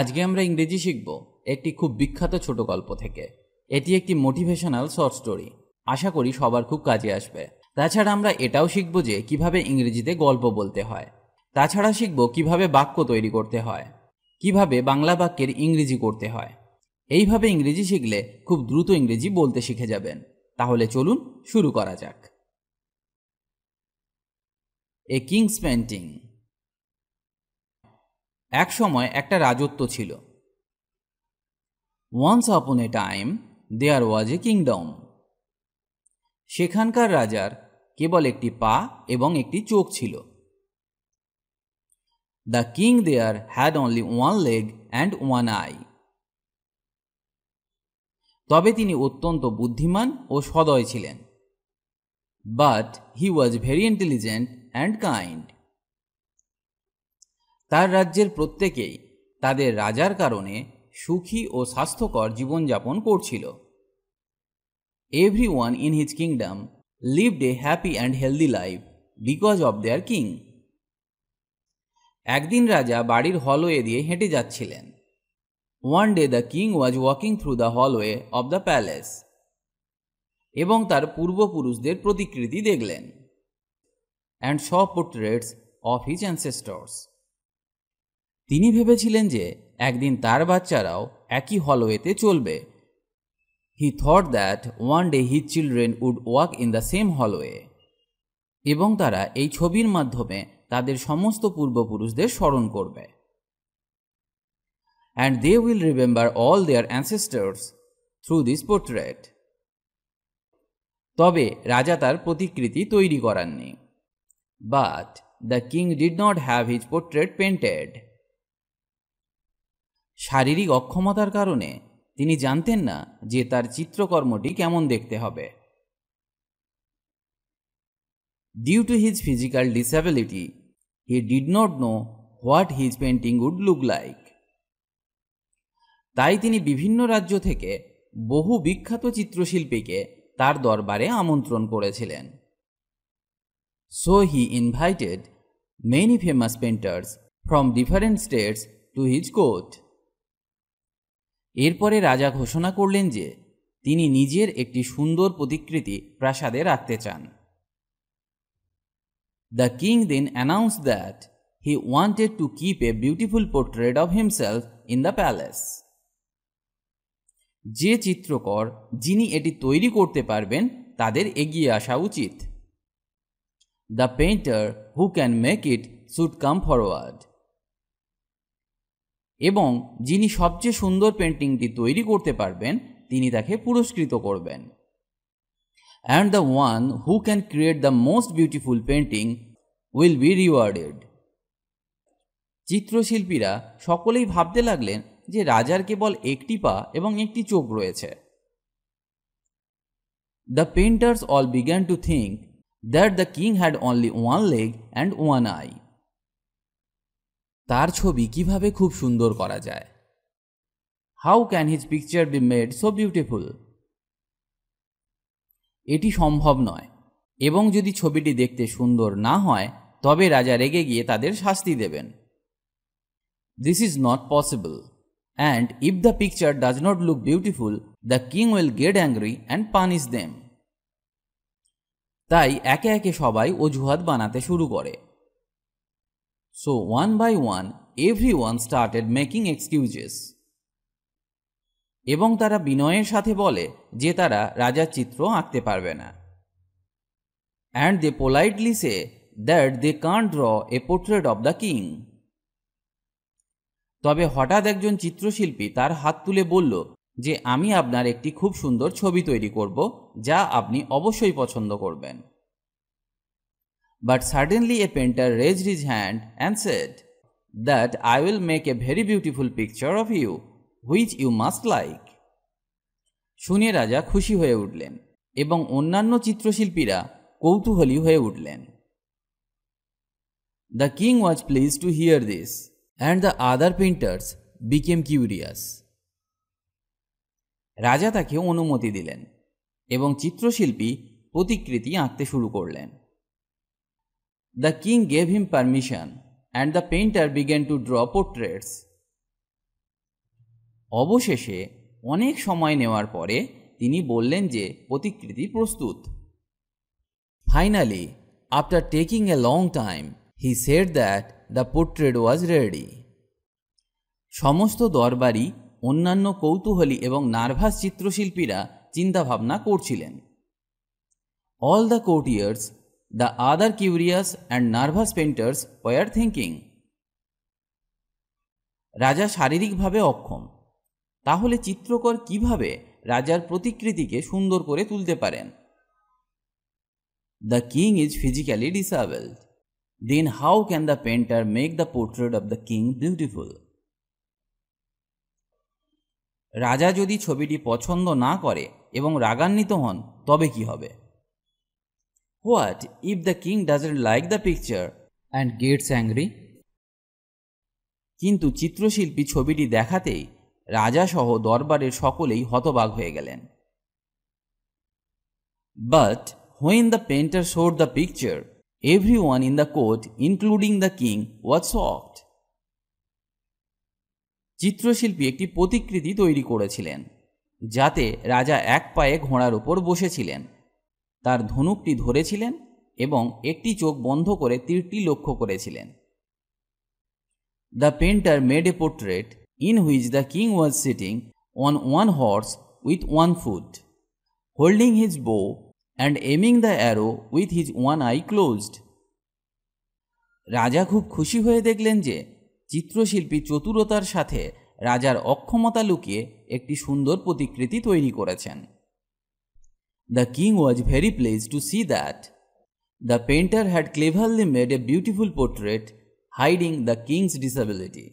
আজকে আমরা ইংরেজি শিখব একটি খুব বিখ্যাত ছোট গল্প থেকে এটি একটি মোটিভেশনাল শর্ট স্টোরি আশা করি সবার খুব কাজে আসবে তাছাড়া আমরা এটাও শিখব যে কিভাবে ইংরেজিতে গল্প বলতে হয় তাছাড়া শিখব কিভাবে বাক্য তৈরি করতে হয় কিভাবে বাংলা বাক্যের ইংরেজি করতে হয় এইভাবে ইংরেজি শিখলে খুব দ্রুত ইংরেজি বলতে শিখে যাবেন তাহলে চলুন শুরু করা যাক এ কিংস পেন্টিং এক সময় একটা রাজত্ব ছিল ওয়ান্স আপন এ টাইম দেয়ার ওয়াজ এ কিংডম সেখানকার রাজার কেবল একটি পা এবং একটি চোখ ছিল the king there had only one leg and one eye তবে তিনি অত্যন্ত বুদ্ধিমান ও সদয় ছিলেন but he was very intelligent and kind তার রাজ্যের প্রত্যেকেই তাদের রাজার কারণে সুখী ও স্বাস্থ্যকর জীবনযাপন করছিল everyone in his kingdom lived a happy and healthy life because of their king একদিন রাজা বাড়ির হলওয়ে দিয়ে হেঁটে যাচ্ছিলেন one day the king was walking through the hallway of the palace এবং তার পূর্বপুরুষদের প্রতিকৃতি দেখলেন and saw portraits of his ancestors তিনি ভেবেছিলেন যে একদিন তার বাচ্চারাও একই হলওয়েতে চলবে he thought that one day he children would walk in the same hallway এবং তারা এই ছবির মাধ্যমে তাদের সমস্ত পূর্বপুরুষদের স্মরণ করবে and they will remember all their ancestors through this portrait তবে রাজা তার প্রতিকৃতি তৈরি করাননি but the king did not have his portrait painted শারীরিক অক্ষমতার কারণে তিনি জানতেন না যে তার চিত্রকর্মটি কেমন দেখতে হবে due to his physical disability he did not know what his painting would look like তাই তিনি বিভিন্ন রাজ্য থেকে বহু বিখ্যাত চিত্রশিল্পীকে তার দরবারে আমন্ত্রণ করেছিলেন so he invited many famous painters from different states to his court এরপরে রাজা ঘোষণা করলেন যে তিনি নিজের একটি সুন্দর প্রতিকৃতি প্রাসাদে রাখতে চান the king then announce that he wanted to keep a beautiful portrait of himself in the palace যে চিত্রকর যিনি এটি তৈরি করতে পারবেন তাদের এগিয়ে আসা উচিত the painter who can make it should come forward এবং যিনি সবচেয়ে সুন্দর পেন্টিংটি তৈরি করতে পারবেন তিনি তাকে পুরস্কৃত করবেন and the one who can create the most beautiful painting will be rewarded চিত্রশিল্পীরা সকলেই ভাবতে লাগলেন যে রাজার কেবল একটি পা এবং একটি চোখ রয়েছে the painters all began to think that the king had only one leg and one eye তার ছবি কিভাবে খুব সুন্দর করা যায় how can his picture be made so beautiful এটি সম্ভব নয় এবং যদি ছবিটি দেখতে সুন্দর না হয় তবে রাজা রেগে গিয়ে তাদের শাস্তি দেবেন this is not possible and if the picture does not look beautiful the king will get angry and punish them তাই একে একে সবাই অজুহাত বানাতে শুরু করে So one by one, everyone started making excuses. এবং তারা বিনয়ের সাথে বলে যে তারা রাজার চিত্র আঁকতে পারবে না and they politely say that they can't draw a portrait of the king তবে হঠাৎ একজন চিত্রশিল্পী তার হাত তুলে বলল যে আমি আপনার একটি খুব সুন্দর ছবি তৈরি করব যা আপনি অবশ্যই পছন্দ করবেন But suddenly a painter raised his hand and said, That I will make a very beautiful picture of you, which you must like. শুনে রাজা খুশি হয়ে উঠলেন এবং অন্যান্য চিত্রশিল্পীরা কৌতূহলী হয়ে উঠলেন the king was pleased to hear this and the other painters became curious রাজা তাকে অনুমতি দিলেন এবং চিত্রশিল্পী প্রতিকৃতি আঁকতে শুরু করলেন The king gave him permission, and the painter began to draw portraits. অবশেষে অনেক সময় নেওয়ার পরে তিনি বললেন যে প্রতিকৃতি প্রস্তুত finally after taking a long time he said that the portrait was ready সমস্ত দরবারি অন্যান্য কৌতূহলী এবং নার্ভাস চিত্রশিল্পীরা চিন্তাভাবনা করছিলেন all the courtiers the other curious and nervous painters were thinking. রাজা শারীরিকভাবে অক্ষম তাহলে চিত্রকর কিভাবে রাজার প্রতিকৃতিকে সুন্দর করে তুলতে পারেন the king is physically disabled then how can the painter make the portrait of the king beautiful রাজা যদি ছবিটি পছন্দ না করে এবং রাগান্বিত হন তবে কি হবে What if the king doesn't like the picture and gets angry? কিন্তু চিত্রশিল্পী ছবিটি দেখাতেই রাজাসহ দরবারের সকলেই হতবাগ হয়ে গেলেন but when the painter showed the picture everyone in the court including the king was shocked চিত্রশিল্পী একটি প্রতিকৃতি তৈরি করেছিলেন যাতে রাজা এক পায়ে ঘোড়ার উপর বসেছিলেন তার ধনুকটি ধরেছিলেন এবং একটি চোখ বন্ধ করে তীরটি লক্ষ্য করেছিলেন the painter made a portrait in which the king was sitting on one horse with one foot holding his bow and aiming the arrow with his one eye closed রাজা খুব খুশি হয়ে দেখলেন যে চিত্রশিল্পী চতুরতার সাথে রাজার অক্ষমতা লুকিয়ে একটি সুন্দর প্রতিকৃতি তৈরি করেছেন The king was very pleased to see that. The painter had cleverly made a beautiful portrait hiding the king's disability.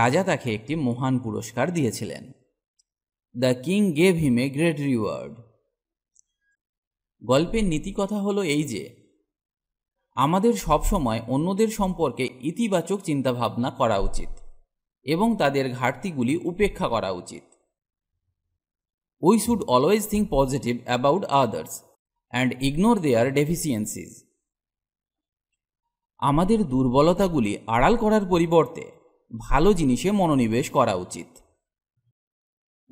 রাজা তাকে একটি মহান পুরস্কার দিয়েছিলেন the king gave him a great reward গল্পের নীতিকথা হলো এই যে আমাদের সবসময় অন্যদের সম্পর্কে ইতিবাচক চিন্তাভাবনা করা উচিত এবং তাদের ঘাটতিগুলি উপেক্ষা করা উচিত we should always think positive about others and ignore their deficiencies. আমাদের দুর্বলতাগুলি আড়াল করার পরিবর্তে ভালো জিনিসে মনোনিবেশ করা উচিত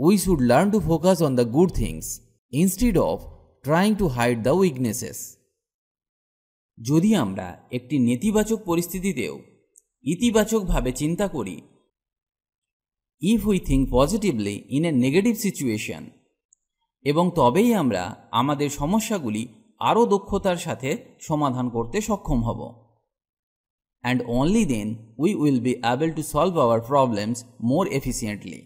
we should learn to focus on the good things instead of trying to hide the weaknesses যদি আমরা একটি নেতিবাচক পরিস্থিতিতেও ইতিবাচকভাবে চিন্তা করি if we think positively in a negative situation এবং তবেই আমরা আমাদের সমস্যাগুলি আরও দক্ষতার সাথে সমাধান করতে সক্ষম হব and only then we will be able to solve our problems more efficiently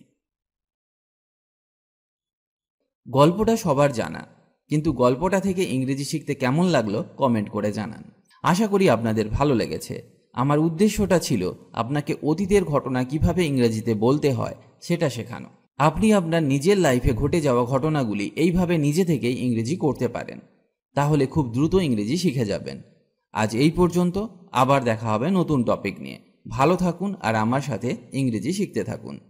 গল্পটা সবার জানা কিন্তু গল্পটা থেকে ইংরেজি শিখতে কেমন লাগলো কমেন্ট করে জানান আশা করি আপনাদের ভালো লেগেছে আমার উদ্দেশ্যটা ছিল আপনাকে অতীতের ঘটনা কিভাবে ইংরেজিতে বলতে হয় সেটা শেখানো আপনি আপনার নিজের লাইফে ঘটে যাওয়া ঘটনাগুলি এইভাবে নিজে থেকেই ইংরেজি করতে পারেন তাহলে খুব দ্রুত ইংরেজি শিখে যাবেন আজ এই পর্যন্ত আবার দেখা হবে নতুন টপিক নিয়ে ভালো থাকুন আর আমার সাথে ইংরেজি শিখতে থাকুন